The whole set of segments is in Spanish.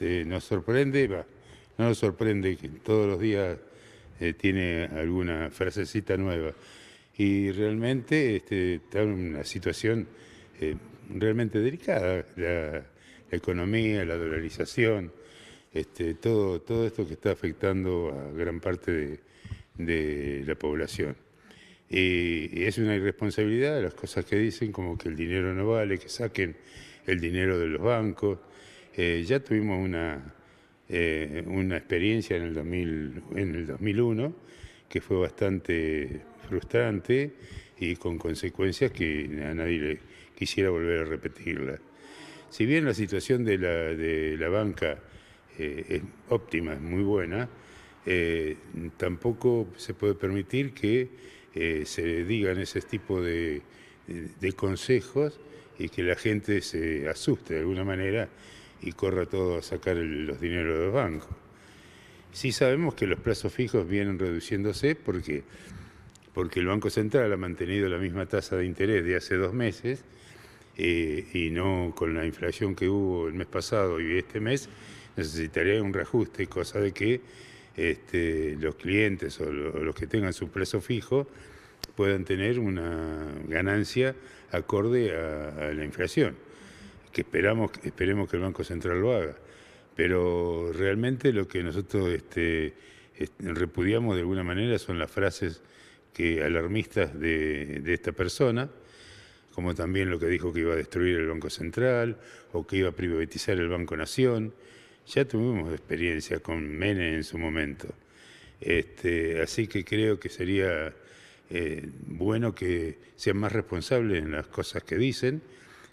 Este, nos sorprende, no nos sorprende que todos los días eh, tiene alguna frasecita nueva. Y realmente este, está en una situación eh, realmente delicada, la, economía, la dolarización, este, todo, todo esto que está afectando a gran parte de, de la población. Y, es una irresponsabilidad las cosas que dicen, como que el dinero no vale, que saquen el dinero de los bancos. Eh, ya tuvimos una, eh, una experiencia en el, 2001 que fue bastante frustrante y con consecuencias que a nadie le quisiera volver a repetirla. Si bien la situación de la, de la banca eh, es óptima, es muy buena, tampoco se puede permitir que se digan ese tipo de, de consejos y que la gente se asuste de alguna manera y corra todo a sacar los dineros de los bancos. Sí sabemos que los plazos fijos vienen reduciéndose porque, porque el Banco Central ha mantenido la misma tasa de interés de hace dos meses eh, y no con la inflación que hubo el mes pasado y este mes necesitaría un reajuste, cosa de que este, los clientes o los que tengan su plazo fijo puedan tener una ganancia acorde a la inflación que esperamos, esperemos que el Banco Central lo haga. Pero realmente lo que nosotros este, repudiamos de alguna manera son las frases que alarmistas de, esta persona, como también lo que dijo que iba a destruir el Banco Central o que iba a privatizar el Banco Nación. Ya tuvimos experiencia con Mene en su momento. Este, así que creo que sería eh, bueno que sean más responsables en las cosas que dicen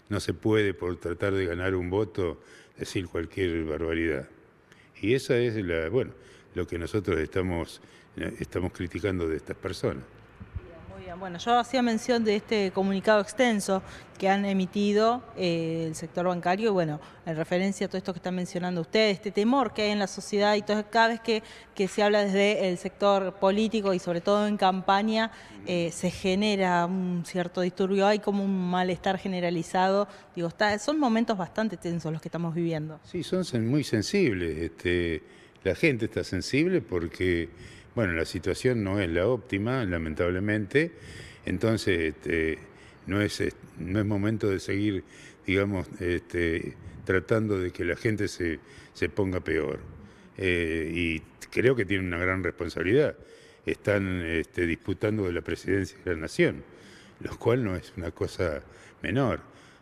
no se puede, por tratar de ganar un voto, decir cualquier barbaridad. Y eso es bueno, lo que nosotros estamos eh, criticando de estas personas bueno, yo hacía mención de este comunicado extenso que han emitido eh, el sector bancario, y bueno, en referencia a todo esto que están mencionando ustedes, este temor que hay en la sociedad y todo, cada vez que, que se habla desde el sector político y sobre todo en campaña, eh, se genera un cierto disturbio, hay como un malestar generalizado, digo, son momentos bastante tensos los que estamos viviendo. Sí, son muy sensibles, este, la gente está sensible porque bueno, la situación no es la óptima, lamentablemente, entonces este, no, es, no es momento de seguir, digamos, este, tratando de que la gente se, ponga peor. Eh, y creo que tienen una gran responsabilidad. Están este, disputando de la presidencia de la nación, lo cual no es una cosa menor.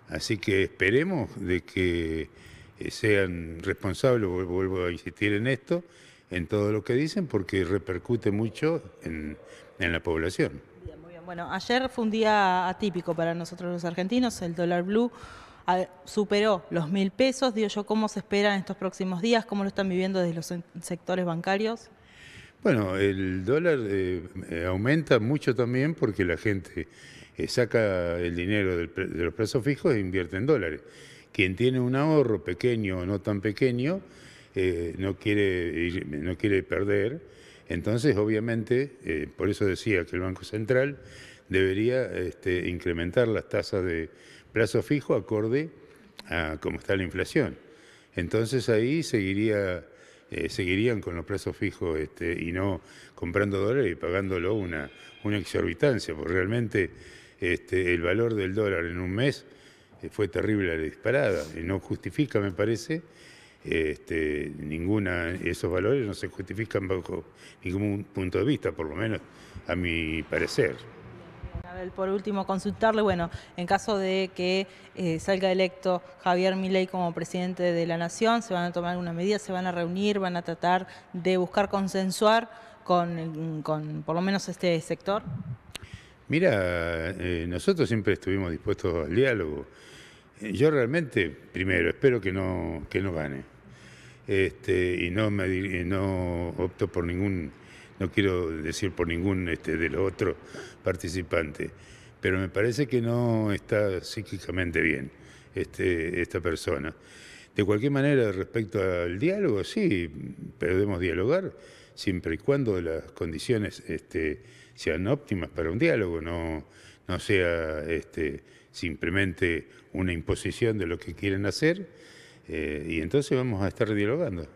Así que esperemos de que eh, sean responsables, vuelvo a insistir en esto, en todo lo que dicen porque repercute mucho en, la población. Bueno, ayer fue un día atípico para nosotros los argentinos, el dólar blue superó los mil pesos. Digo yo, ¿cómo se esperan estos próximos días? ¿Cómo lo están viviendo desde los sectores bancarios? Bueno, el dólar eh, eh, aumenta mucho también porque la gente eh, saca el dinero de los plazos fijos e invierte en dólares. Quien tiene un ahorro pequeño o no tan pequeño, eh, no, quiere, no quiere perder. Entonces, obviamente, eh, por eso decía que el Banco Central debería este, incrementar las tasas de plazo fijo acorde a cómo está la inflación. Entonces ahí seguiría, eh, seguirían con los plazos fijos este, y no comprando dólares y pagándolo una, una exorbitancia, porque realmente este, el valor del dólar en un mes fue terrible la disparada, y no justifica, me parece, este, ninguna, esos valores no se justifican bajo ningún punto de vista, por lo menos a mi parecer. Por último, consultarle, bueno, en caso de que eh, salga electo Javier Milei como presidente de la Nación, se van a tomar una medida, se van a reunir, van a tratar de buscar consensuar con, con por lo menos este sector. Mira, eh, nosotros siempre estuvimos dispuestos al diálogo. Yo realmente, primero, espero que no, que no gane. Este, y no me, no opto por ningún, no quiero decir por ningún este, de los otros participantes, pero me parece que no está psíquicamente bien este, esta persona. De cualquier manera, respecto al diálogo, sí, podemos dialogar siempre y cuando las condiciones sean óptimas para un diálogo, no, sea simplemente una imposición de lo que quieren hacer, eh, y entonces vamos a estar dialogando.